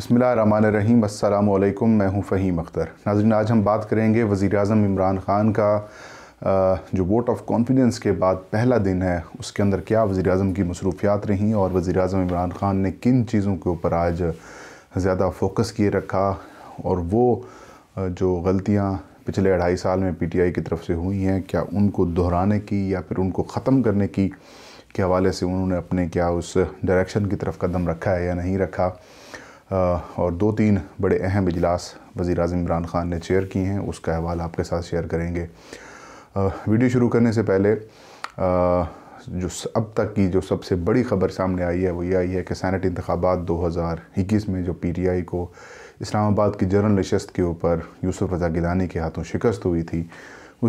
बसमीम अल्लाम मैं हूं फ़हीम अख्तर नाजरन आज हम बात करेंगे वज़ी अजम इमरान ख़ान का जो वोट ऑफ़ कॉन्फिडेंस के बाद पहला दिन है उसके अंदर क्या वज़ी अजम की मसरूफियात रहीं और वज़ी अजम इमरान ख़ान ने किन चीज़ों के ऊपर आज ज़्यादा फोकस किए रखा और वो जो गलतियाँ पिछले अढ़ाई साल में पी टी आई की तरफ से हुई हैं क्या उनको दोहराने की या फिर उनको ख़त्म करने की के हवाले से उन्होंने अपने क्या उस डायरेक्शन की तरफ कदम रखा है या नहीं रखा और दो तीन बड़े अहम इजलास वज़ी अजम इमरान ख़ान ने चेयर किए हैं उसका अहवाल आपके साथ शेयर करेंगे वीडियो शुरू करने से पहले जो अब तक की जो सबसे बड़ी खबर सामने आई है वो ये आई है कि सैनट इंतबात दो हज़ार इक्कीस में जो पी टी आई को इस्लामाबाद की जनरल नशस्त के ऊपर यूसुफ रजा गिलानी के हाथों शिकस्त हुई थी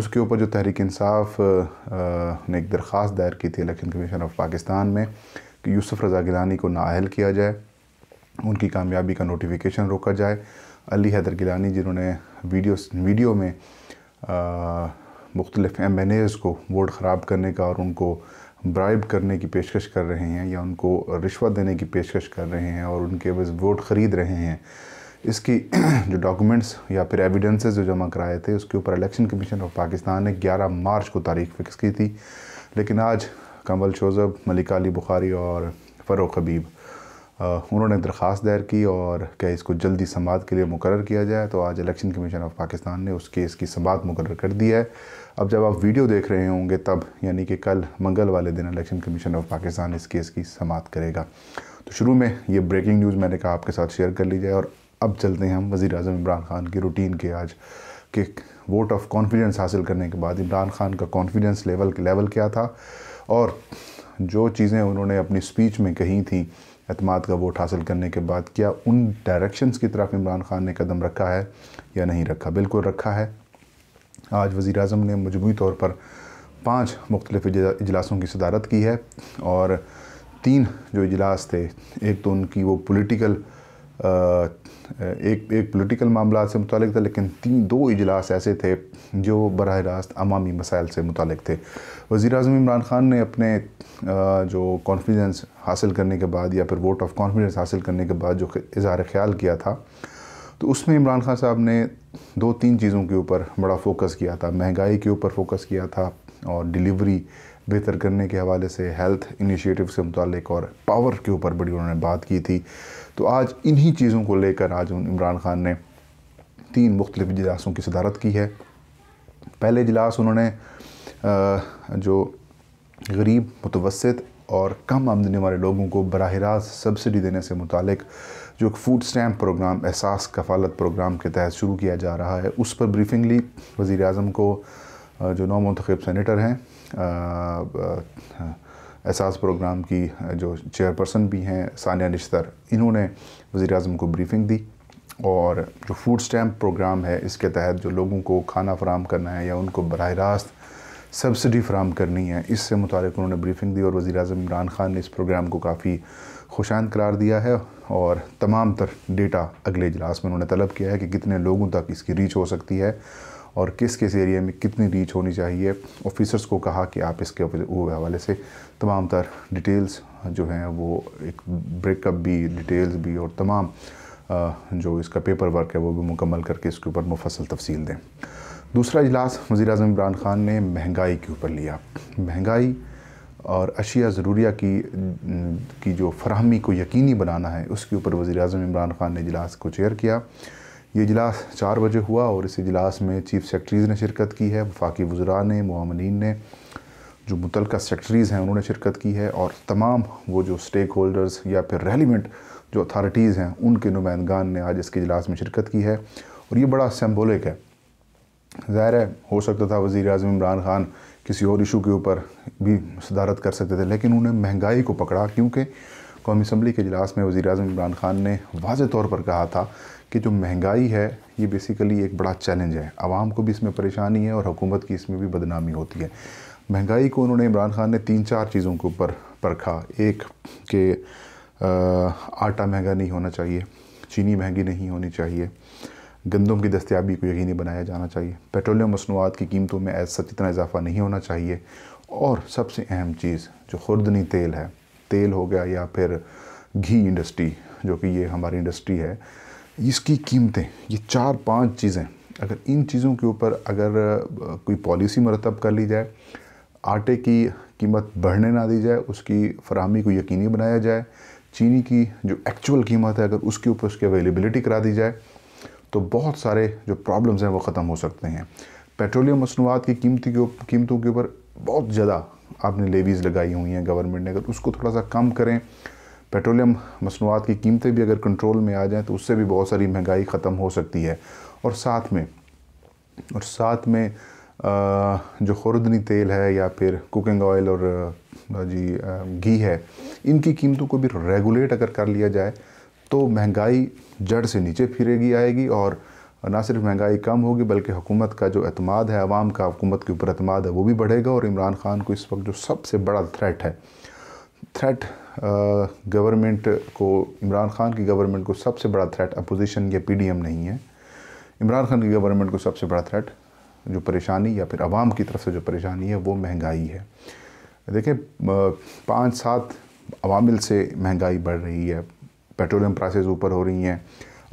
उसके ऊपर जो तहरीक इंसाफ ने एक दरख्वास्त दायर की थी इलेक्शन कमीशन ऑफ पाकिस्तान में कि यूसुफ रजा गिलानी को नााहल किया जाए उनकी कामयाबी का नोटिफिकेशन रोका जाए अली हैदर गिलानी जिन्होंने वीडियो वीडियो में मुख्तलिफ एम एन एज़ को वोट ख़राब करने का और उनको ब्राइब करने की पेशकश कर रहे हैं या उनको रिश्वत देने की पेशकश कर रहे हैं और उनके बस वोट ख़रीद रहे हैं इसकी जो डॉक्यूमेंट्स या फिर एविडेंसेस जो जमा कराए थे उसके ऊपर इलेक्शन कमीशन ऑफ पाकिस्तान ने 11 मार्च को तारीख फिक्स की थी लेकिन आज कंवल शोजब मलिका अली बुखारी और फरोख हबीब उन्होंने दरख्वास्त दायर की और क्या इसको जल्दी समात के लिए मुकर किया जाए तो आज इलेक्शन कमीशन ऑफ पाकिस्तान ने उस केस की समात मुकर कर दी है अब जब आप वीडियो देख रहे होंगे तब यानी कि कल मंगल वाले दिन इलेक्शन कमीशन ऑफ पाकिस्तान इस केस की समात करेगा तो शुरू में ये ब्रेकिंग न्यूज़ मैंने कहा आपके साथ शेयर कर ली जाए और अब चलते हैं हम वज़ी अजम इमरान खान की रूटीन के आज के वोट ऑफ कॉन्फिडेंस हासिल करने के बाद इमरान खान का कॉन्फिडेंस लेवल लेवल क्या था और जो चीज़ें उन्होंने अपनी स्पीच में कही थी अतमाद का वोट हासिल करने के बाद क्या उन डायरेक्शंस की तरफ इमरान खान ने कदम रखा है या नहीं रखा बिल्कुल रखा है आज वज़ी अजम ने मजमू तौर पर पाँच मुख्तलिफ इजलासों की सदारत की है और तीन जो इजलास थे एक तो उनकी वो पोलिटिकल एक एक पोलिटिकल मामला से मुतल था लेकिन तीन दो इजलास ऐसे थे जो बर रास्त अवामी मसाइल से मुतल थे वज़ी अजम इमरान ख़ान ने अपने जो कॉन्फिडेंस हासिल करने के बाद या फिर वोट ऑफ कॉन्फिडेंस हासिल करने के बाद जो इजहार ख्याल किया था तो उसमें इमरान खान साहब ने दो तीन चीज़ों के ऊपर बड़ा फोकस किया था महंगाई के ऊपर फोकस किया था और डिलीवरी बेहतर करने के हवाले से हेल्थ इनिशिएटिव से मुतक और पावर के ऊपर बड़ी उन्होंने बात की थी तो आज इन्हीं चीज़ों को लेकर आज इमरान ख़ान ने तीन मुख्तलिफ इजलासों की सदारत की है पहले इजलास उन्होंने जो गरीब मुतवसत और कम आमदनी वाले लोगों को बरह रास्त सब्सिडी देने से मुतक जो एक फूड स्टैम्प प्रोग्राम एहसास कफालत प्रोग्राम के तहत शुरू किया जा रहा है उस पर ब्रीफिंगली वज़ी अजम को जो नौ मंतखब सैनिटर हैं एहसास प्रोग्राम की जो चेयरपर्सन भी हैं सानिया निश्तर इन्होंने वज़ी अजम को ब्रीफिंग दी और जो फूड स्टैम्प प्रोग्राम है इसके तहत जो लोगों को खाना फराम करना है या उनको बरह रास्त सब्सिडी फराम करनी है इससे मुतल उन्होंने ब्रीफिंग दी और वज़ी अजम इमरान ख़ान ने इस प्रोग्राम को काफ़ी खुशान करार दिया है और तमाम तर डेटा अगले इजलास में उन्होंने तलब किया है कि कितने लोगों तक इसकी रीच हो सकती है और किस किस एरिया में कितनी रीच होनी चाहिए ऑफिसर्स को कहा कि आप इसके वो हवाले से तमाम तर डिटेल्स जो हैं वो एक ब्रेकअप भी डिटेल्स भी और तमाम जो इसका पेपर वर्क है वो भी मुकम्मल करके इसके ऊपर मुफसल तफसील दें दूसरा इजलास वज़ी अजम इमरान ख़ान ने महंगाई के ऊपर लिया महंगाई और अशिया ज़रूरिया की की जो फरहमी को यकीनी बनाना है उसके ऊपर वज़ी अजम इमरान ख़ान ने इजलास को चेयर किया ये इजलास चार बजे हुआ और इस इजलास में चीफ सेक्रटरीज़ ने शिरकत की है वफाकी वज़रा ने मामलिन ने जो मुतल सेक्रटरीज़ हैं उन्होंने शिरकत की है और तमाम वो जो स्टेक होल्डर्स या फिर रेलिवेंट जो अथॉरिटीज़ हैं उनके नुमाइंदान ने आज इसके इजलास में शिरकत की है और ये बड़ा सिम्बोलिक है ज़ाहिर है हो सकता था वज़ी अजम इमरान ख़ान किसी और इशू के ऊपर भी सदारत कर सकते थे लेकिन उन्हें महंगाई को पकड़ा क्योंकि कौमी असम्बली के अजलास में वज़ी अजम इमरान ख़ान ने वाज तौर पर कहा था कि जो महंगाई है ये बेसिकली एक बड़ा चैलेंज है आवाम को भी इसमें परेशानी है और हुकूमत की इसमें भी बदनामी होती है महंगाई को उन्होंने इमरान ख़ान ने तीन चार चीज़ों के ऊपर परखा एक के आटा महंगा नहीं होना चाहिए चीनी महंगी नहीं होनी चाहिए गंदम की दस्तियाबी को यकीनी बनाया जाना चाहिए पेट्रोलियम मसनूआत की कीमतों में ऐसा इतना इजाफा नहीं होना चाहिए और सबसे अहम चीज़ जो खुर्दनी तेल है तेल हो गया या फिर घी इंडस्ट्री जो कि ये हमारी इंडस्ट्री है इसकी कीमतें ये चार पांच चीज़ें अगर इन चीज़ों के ऊपर अगर कोई पॉलिसी मरतब कर ली जाए आटे की कीमत बढ़ने ना दी जाए उसकी फरहमी को यकीनी बनाया जाए चीनी की जो एक्चुअल कीमत है अगर उसके ऊपर उसकी अवेलेबिलिटी करा दी जाए तो बहुत सारे जो प्रॉब्लम्स हैं वो ख़त्म हो सकते हैं पेट्रोलियम मसनूआत की कीमती के कीमतों के ऊपर बहुत ज़्यादा आपने लेवीज़ लगाई हुई हैं गवर्नमेंट ने अगर उसको थोड़ा सा कम करें पेट्रोलियम मसनूआत की कीमतें भी अगर कंट्रोल में आ जाएँ तो उससे भी बहुत सारी महंगाई ख़त्म हो सकती है और साथ में और साथ में जो खुरदनी तेल है या फिर कुकिंग ऑयल और जी घी है इनकी कीमतों को भी रेगुलेट अगर कर लिया जाए तो महंगाई जड़ से नीचे फिरेगी आएगी और और ना सिर्फ महंगाई कम होगी बल्कि हुकूमत का जो अतमाद है आवाम का हुकूमत के ऊपर अतमाद है वो भी बढ़ेगा और इमरान खान को इस वक्त जो सबसे बड़ा थ्रेट है थ्रेट गवर्नमेंट को इमरान खान की गवर्नमेंट को सबसे बड़ा थ्रेट अपोजिशन या पी नहीं है इमरान खान की गवर्नमेंट को सबसे बड़ा थ्रेट जो परेशानी या फिर आवाम की तरफ से जो परेशानी है वो महंगाई है देखें पाँच सात अवामिल से महंगाई बढ़ रही है पेट्रोलियम प्राइसेस ऊपर हो रही हैं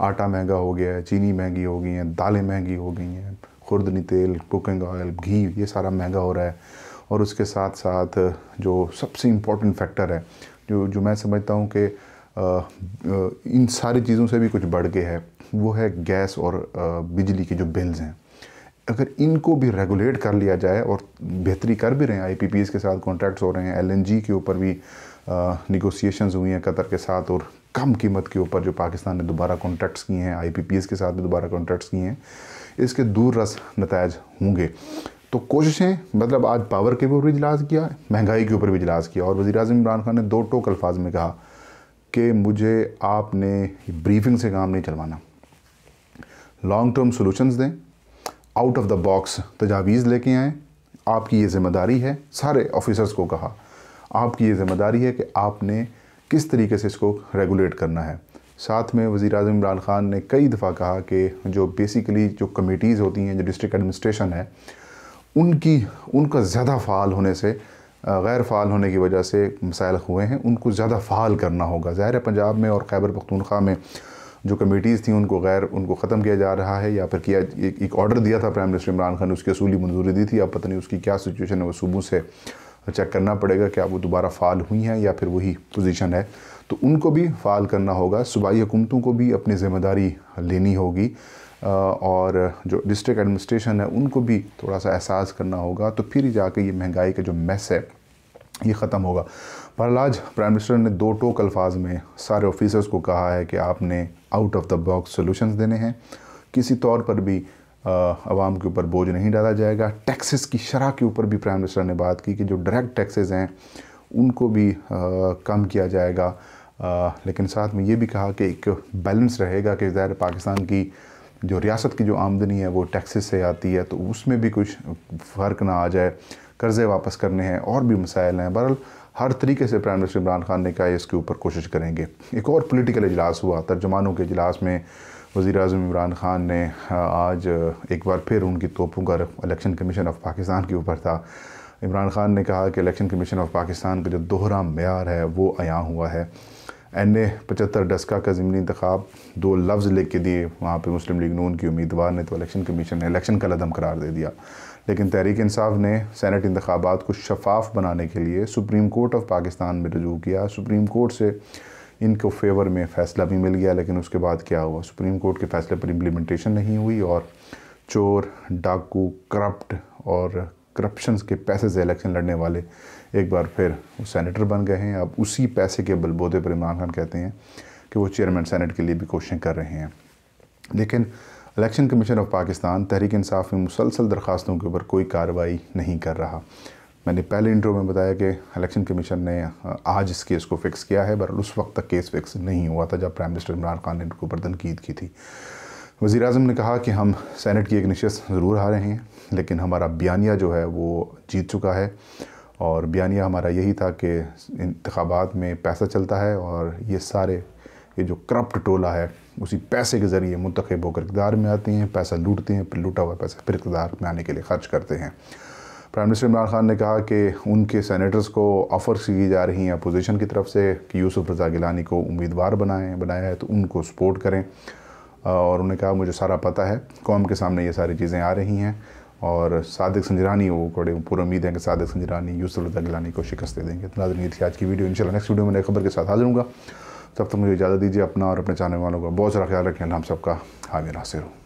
आटा महंगा हो गया है चीनी महंगी हो गई है दालें महंगी हो गई हैं खुर्दनी तेल कुकिंग ऑयल घी ये सारा महंगा हो रहा है और उसके साथ साथ जो सबसे इम्पोर्टेंट फैक्टर है जो जो मैं समझता हूँ कि इन सारी चीज़ों से भी कुछ बढ़ गए है वो है गैस और बिजली के जो बिल्स हैं अगर इनको भी रेगुलेट कर लिया जाए और बेहतरी कर भी रहे हैं आई के साथ कॉन्ट्रैक्ट्स हो रहे हैं एल के ऊपर भी निगोसिएशन हुई हैं कतर के साथ और कम कीमत के ऊपर जो पाकिस्तान ने दोबारा कॉन्ट्रैक्ट्स किए हैं आई के साथ भी दोबारा कॉन्ट्रैक्ट्स किए हैं इसके दूर रस नतज होंगे तो कोशिशें मतलब आज पावर के ऊपर भी इजलास किया महंगाई के ऊपर भी इजलास किया और वजी अजम इमरान खान ने दो टोक अल्फाज में कहा कि मुझे आपने ब्रीफिंग से काम नहीं चलवाना लॉन्ग टर्म सोलूशंस दें आउट ऑफ द बॉक्स तजावीज़ लेके आएँ आपकी ये ज़िम्मेदारी है सारे ऑफिसर्स को कहा आपकी ये ज़िम्मेदारी है कि आपने किस तरीके से इसको रेगुलेट करना है साथ में वज़ी अजम इमरान ख़ान ने कई दफ़ा कहा कि जो बेसिकली जो कमेटीज़ होती हैं जो डिस्ट्रिक्ट एडमिनिस्ट्रेशन है उनकी उनका ज़्यादा फ़ाल होने से गैर फाल होने की वजह से मसाइल हुए हैं उनको ज़्यादा फ़ाल करना होगा ज़ाहिर है पंजाब में और खैबर पख्तूनख्वा में जो कमेटीज़ थी उनको गैर उनको ख़त्म किया जा रहा है या फिर किया एक, ऑर्डर दिया था प्राइम मिनिस्टर इमरान खान ने उसकी असूली मंजूरी दी थी अब पता नहीं उसकी क्या सिचुएशन है वो सुबह से चेक करना पड़ेगा क्या वो दोबारा फ़ाल हुई हैं या फिर वही पोजीशन है तो उनको भी फ़ाल करना होगा सूबाई हुकूमतों को भी अपनी ज़िम्मेदारी लेनी होगी और जो डिस्ट्रिक्ट एडमिनिस्ट्रेशन है उनको भी थोड़ा सा एहसास करना होगा तो फिर जाके ये महंगाई का जो मैस है ये ख़त्म होगा पर आज प्राइम मिनिस्टर ने दो टोक अल्फाज में सारे ऑफिसर्स को कहा है कि आपने out of the box solution देने हैं किसी तौर पर भी आवाम के ऊपर बोझ नहीं डाला जाएगा टैक्सेस की शरह के ऊपर भी प्राइम मिनिस्टर ने बात की कि जो डायरेक्ट टैक्सेस हैं उनको भी आ, कम किया जाएगा आ, लेकिन साथ में ये भी कहा कि एक बैलेंस रहेगा कि ज़ाहिर पाकिस्तान की जो रियासत की जो आमदनी है वो टैक्सेस से आती है तो उसमें भी कुछ फ़र्क ना आ जाए कर्ज़े वापस करने हैं और भी मसाइल हैं बहरल हर तरीके से प्राइम मिनिस्टर इमरान खान ने कहा इसके ऊपर कोशिश करेंगे एक और पोलिटिकल अजलास हुआ तर्जमानों के अजलास में वज़ी अजम इमरान ख़ान ने आज एक बार फिर उनकी तोपों का इलेक्शन कमीशन ऑफ पाकिस्तान के ऊपर था इमरान ख़ान ने कहा कि इलेक्शन कमीशन ऑफ पाकिस्तान का जो दोहरा मैार है वो आया हुआ है एन ए पचहत्तर डस्का का ज़मनी इंतखब दो लफ्ज़ लिख के दिए वहाँ पर मुस्लिम लीग नून की उम्मीदवार ने तो इलेक्शन कमीशन ने इलेक्शन का लदम करार दे दिया लेकिन तहरीक इसाफ ने सैनट इंतबात को शफाफ बनाने के लिए सुप्रीम कोर्ट ऑफ पाकिस्तान में रजू किया सुप्रीम कोर्ट से इनको फेवर में फैसला भी मिल गया लेकिन उसके बाद क्या हुआ सुप्रीम कोर्ट के फैसले पर इम्प्लीमेंटेशन नहीं हुई और चोर डाकू करप्ट और करप्शन के पैसे से इलेक्शन लड़ने वाले एक बार फिर वो सैनिटर बन गए हैं अब उसी पैसे के बलबोते पर इमरान खान कहते हैं कि वो चेयरमैन सैनट के लिए भी कोशिशें कर रहे हैं लेकिन election commission of Pakistan Tehreek Insaf में मुसलसल दरख्वास्तों के ऊपर कोई कार्रवाई नहीं कर रहा मैंने पहले इंट्रो में बताया कि इलेक्शन कमीशन ने आज इस केस को फिक्स किया है पर उस वक्त तक केस फिक्स नहीं हुआ था जब प्राइम मिनिस्टर इमरान खान ने इनको पर तनकीद की थी वज़ी अजम ने कहा कि हम सैनट की एक नशस्त ज़रूर आ रहे हैं लेकिन हमारा बयानिया जो है वो जीत चुका है और बयानिया हमारा यही था कि इंतबात में पैसा चलता है और ये सारे ये जो करप्ट टोला है उसी पैसे के ज़रिए मुंतखब होकर इकदार में आते हैं पैसा लूटते हैं फिर लूटा हुआ पैसा फिर इकदार में आने के लिए खर्च करते हैं प्राइम मिनिस्टर इमरान खान ने कहा कि उनके सेनेटर्स को ऑफर्स की जा रही हैं अपोजिशन की तरफ से कि यूसुफ रजा गिलानी को उम्मीदवार बनाएं बनाया है तो उनको सपोर्ट करें और उन्होंने कहा मुझे सारा पता है कौम के सामने ये सारी चीज़ें आ रही हैं और सादिक संजरानी वो कड़े पूरा उम्मीद है कि सादिक संजरानी यूसुफ रजा गिलानी को शिकस्त दे देंगे इतना दिन थी आज की वीडियो इनशाला नेक्स्ट वीडियो में नई खबर के साथ हाजिर हूँ तब तक मुझे इजाज़त दीजिए अपना और अपने चाहने वालों का बहुत सारा ख्याल रखें हम सबका हामिर हासिर हूँ